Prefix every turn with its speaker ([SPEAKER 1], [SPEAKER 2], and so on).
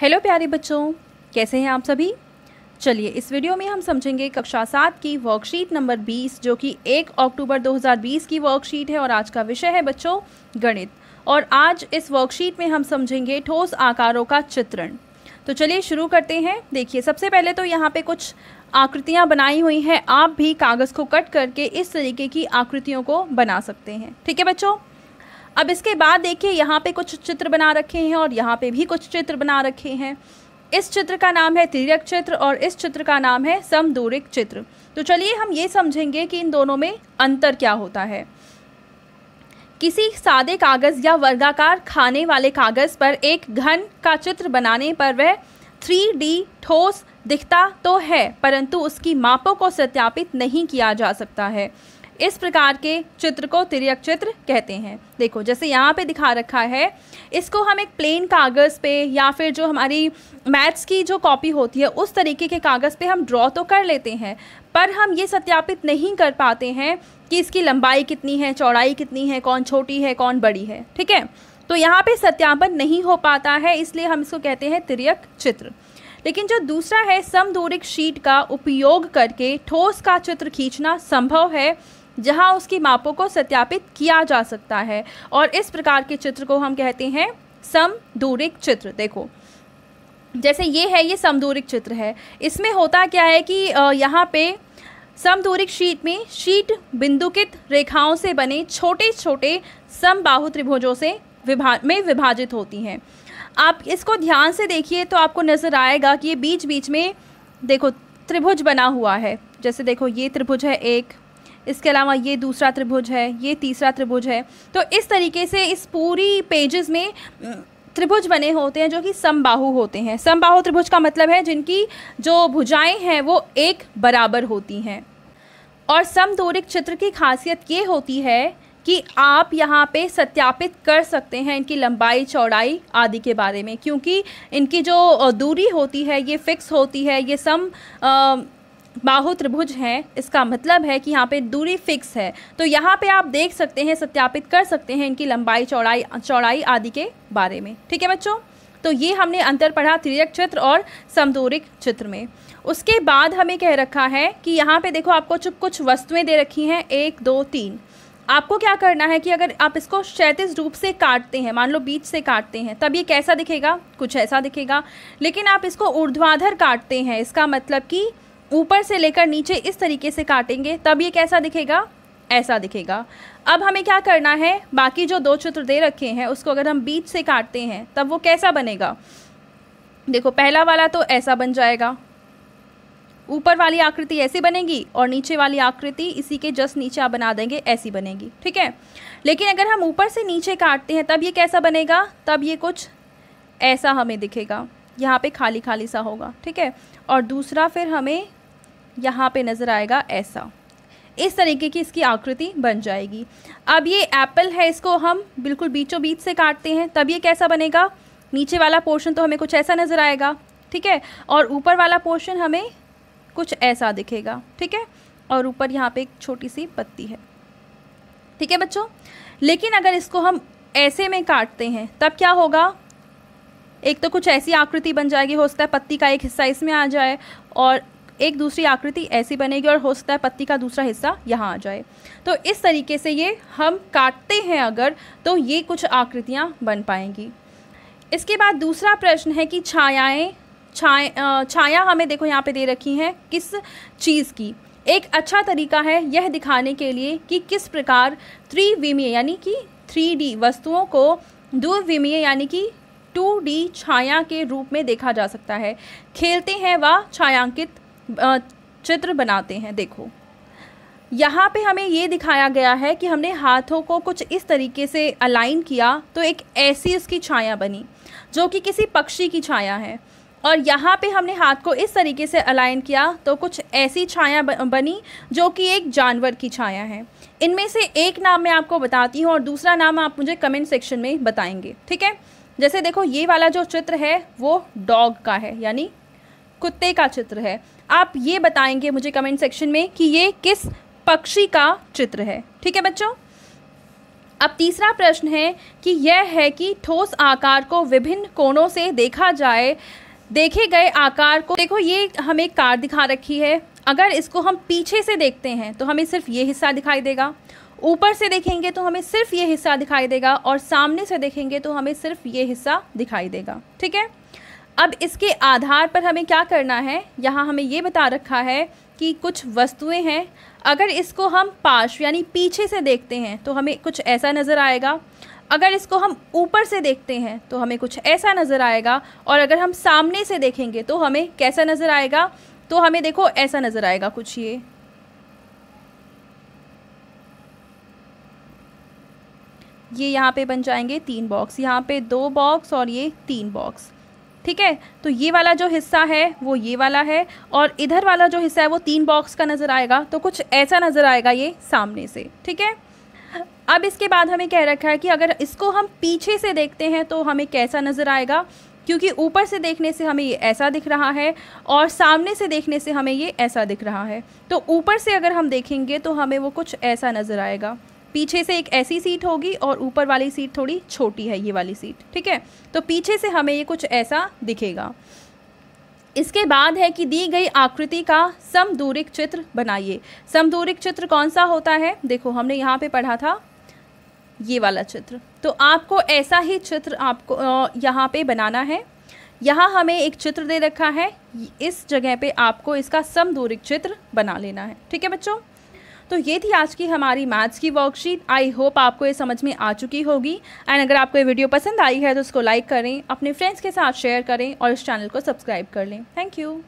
[SPEAKER 1] hello प्यारे बच्चों कैसे हैं आप सभी चलिए इस वीडियो में हम समझेंगे कक्षा सात की वर्कशीट नंबर 20 जो कि 1 अक्टूबर 2020 की वर्कशीट है और आज का विषय है बच्चों गणित और आज इस वर्कशीट में हम समझेंगे ठोस आकारों का चित्रण तो चलिए शुरू करते हैं देखिए सबसे पहले तो यहाँ पे कुछ आकृतियाँ बनाई हुई हैं आप भी कागज़ को कट करके इस तरीके की आकृतियों को बना सकते हैं ठीक है बच्चों अब इसके बाद देखिए यहाँ पे कुछ चित्र बना रखे हैं और यहाँ पे भी कुछ चित्र बना रखे हैं इस चित्र का नाम है तिरक चित्र और इस चित्र का नाम है समदूरिक चित्र तो चलिए हम ये समझेंगे कि इन दोनों में अंतर क्या होता है किसी सादे कागज़ या वर्गाकार खाने वाले कागज़ पर एक घन का चित्र बनाने पर वह थ्री डी ठोस दिखता तो है परंतु उसकी मापों को सत्यापित नहीं किया जा सकता है इस प्रकार के चित्र को तिरक चित्र कहते हैं देखो जैसे यहाँ पे दिखा रखा है इसको हम एक प्लेन कागज़ पे या फिर जो हमारी मैथ्स की जो कॉपी होती है उस तरीके के कागज़ पे हम ड्रॉ तो कर लेते हैं पर हम ये सत्यापित नहीं कर पाते हैं कि इसकी लंबाई कितनी है चौड़ाई कितनी है कौन छोटी है कौन बड़ी है ठीक है तो यहाँ पे सत्यापन नहीं हो पाता है इसलिए हम इसको कहते हैं तिरक चित्र लेकिन जो दूसरा है समदूरिक शीट का उपयोग करके ठोस का चित्र खींचना संभव है जहां उसकी मापों को सत्यापित किया जा सकता है और इस प्रकार के चित्र को हम कहते हैं समदूरिक चित्र देखो जैसे ये है ये समदूरिक चित्र है इसमें होता क्या है कि यहाँ पे समदूरिक शीट में शीट बिंदुकित रेखाओं से बने छोटे छोटे समबाहु त्रिभुजों से विभा में विभाजित होती हैं आप इसको ध्यान से देखिए तो आपको नज़र आएगा कि ये बीच बीच में देखो त्रिभुज बना हुआ है जैसे देखो ये त्रिभुज है एक इसके अलावा ये दूसरा त्रिभुज है ये तीसरा त्रिभुज है तो इस तरीके से इस पूरी पेजेस में त्रिभुज बने होते हैं जो कि समबाहु होते हैं समबाहु त्रिभुज का मतलब है जिनकी जो भुजाएं हैं वो एक बराबर होती हैं और समदोरिक चित्र की खासियत ये होती है कि आप यहाँ पे सत्यापित कर सकते हैं इनकी लंबाई चौड़ाई आदि के बारे में क्योंकि इनकी जो दूरी होती है ये फिक्स होती है ये सम आ, बाहु त्रिभुज है इसका मतलब है कि यहाँ पे दूरी फिक्स है तो यहाँ पे आप देख सकते हैं सत्यापित कर सकते हैं इनकी लंबाई चौड़ाई चौड़ाई आदि के बारे में ठीक है बच्चों तो ये हमने अंतर पढ़ा त्रियक चित्र और समदूरिक चित्र में उसके बाद हमें कह रखा है कि यहाँ पे देखो आपको कुछ वस्तुएं दे रखी हैं एक दो तीन आपको क्या करना है कि अगर आप इसको क्षैतिज रूप से काटते हैं मान लो बीच से काटते हैं तब ये कैसा दिखेगा कुछ ऐसा दिखेगा लेकिन आप इसको ऊर्ध्वाधर काटते हैं इसका मतलब कि ऊपर से लेकर नीचे इस तरीके से काटेंगे तब ये कैसा दिखेगा ऐसा दिखेगा अब हमें क्या करना है बाकी जो दो चित्र दे रखे हैं उसको अगर हम बीच से काटते हैं तब वो कैसा बनेगा देखो पहला वाला तो ऐसा बन जाएगा ऊपर वाली आकृति ऐसी बनेगी और नीचे वाली आकृति इसी के जस्ट नीचे आप बना देंगे ऐसी बनेगी ठीक है लेकिन अगर हम ऊपर से नीचे काटते हैं तब ये कैसा बनेगा तब ये कुछ ऐसा हमें दिखेगा यहाँ पे खाली खाली सा होगा ठीक है और दूसरा फिर हमें यहाँ पे नज़र आएगा ऐसा इस तरीके की इसकी आकृति बन जाएगी अब ये एप्पल है इसको हम बिल्कुल बीचों बीच से काटते हैं तब ये कैसा बनेगा नीचे वाला पोर्शन तो हमें कुछ ऐसा नज़र आएगा ठीक है और ऊपर वाला पोर्शन हमें कुछ ऐसा दिखेगा ठीक है और ऊपर यहाँ पे एक छोटी सी पत्ती है ठीक है बच्चों लेकिन अगर इसको हम ऐसे में काटते हैं तब क्या होगा एक तो कुछ ऐसी आकृति बन जाएगी हो सकता है पत्ती का एक हिस्सा इसमें आ जाए और एक दूसरी आकृति ऐसी बनेगी और हो सकता है पत्ती का दूसरा हिस्सा यहाँ आ जाए तो इस तरीके से ये हम काटते हैं अगर तो ये कुछ आकृतियाँ बन पाएंगी इसके बाद दूसरा प्रश्न है कि छायाएँ छाए छाया हमें देखो यहाँ पे दे रखी हैं किस चीज़ की एक अच्छा तरीका है यह दिखाने के लिए कि किस प्रकार त्रिविमीय यानी कि थ्री वस्तुओं को द्विविमीय यानी कि 2D छाया के रूप में देखा जा सकता है खेलते हैं व छायांकित चित्र बनाते हैं देखो यहाँ पे हमें ये दिखाया गया है कि हमने हाथों को कुछ इस तरीके से अलाइन किया तो एक ऐसी उसकी छाया बनी जो कि किसी पक्षी की छाया है और यहाँ पे हमने हाथ को इस तरीके से अलाइन किया तो कुछ ऐसी छाया बनी जो कि एक जानवर की छाया है इनमें से एक नाम मैं आपको बताती हूँ और दूसरा नाम आप मुझे कमेंट सेक्शन में बताएंगे ठीक है जैसे देखो ये वाला जो चित्र है वो डॉग का है यानी कुत्ते का चित्र है आप ये बताएंगे मुझे कमेंट सेक्शन में कि ये किस पक्षी का चित्र है ठीक है बच्चों अब तीसरा प्रश्न है कि यह है कि ठोस आकार को विभिन्न कोणों से देखा जाए देखे गए आकार को देखो ये हमें कार दिखा रखी है अगर इसको हम पीछे से देखते हैं तो हमें सिर्फ ये हिस्सा दिखाई देगा ऊपर से देखेंगे तो हमें सिर्फ ये हिस्सा दिखाई देगा और सामने से देखेंगे तो हमें सिर्फ ये हिस्सा दिखाई देगा ठीक है अब इसके आधार पर हमें क्या करना है यहाँ हमें ये बता रखा है कि कुछ वस्तुएं हैं अगर इसको हम पाश यानी पीछे से देखते हैं तो हमें कुछ ऐसा नज़र आएगा अगर इसको हम ऊपर से देखते हैं तो हमें कुछ ऐसा नज़र आएगा और अगर हम सामने से देखेंगे तो हमें कैसा नज़र आएगा तो हमें देखो ऐसा नज़र आएगा कुछ ये ये यहाँ पे बन जाएंगे तीन बॉक्स यहाँ पे दो बॉक्स और ये तीन बॉक्स ठीक है तो ये वाला जो हिस्सा है वो ये वाला है और इधर वाला जो हिस्सा है वो तीन बॉक्स का नज़र आएगा तो कुछ ऐसा नज़र आएगा ये सामने से ठीक है अब इसके बाद हमें कह रखा है कि अगर इसको हम पीछे से देखते हैं तो हमें कैसा नज़र आएगा क्योंकि ऊपर से देखने से हमें ये ऐसा दिख रहा है और सामने से देखने से हमें ये ऐसा दिख रहा है तो ऊपर से अगर हम देखेंगे तो हमें वो कुछ ऐसा नज़र आएगा पीछे से एक ऐसी सीट होगी और ऊपर वाली सीट थोड़ी छोटी है ये वाली सीट ठीक है तो पीछे से हमें ये कुछ ऐसा दिखेगा इसके बाद है कि दी गई आकृति का समदूरिक चित्र बनाइए समदूरिक चित्र कौन सा होता है देखो हमने यहाँ पे पढ़ा था ये वाला चित्र तो आपको ऐसा ही चित्र आपको यहाँ पे बनाना है यहाँ हमें एक चित्र दे रखा है इस जगह पे आपको इसका समदूरिक चित्र बना लेना है ठीक है बच्चों तो ये थी आज की हमारी मैथ्स की वर्कशीट आई होप आपको ये समझ में आ चुकी होगी एंड अगर आपको ये वीडियो पसंद आई है तो उसको लाइक करें अपने फ्रेंड्स के साथ शेयर करें और इस चैनल को सब्सक्राइब कर लें थैंक यू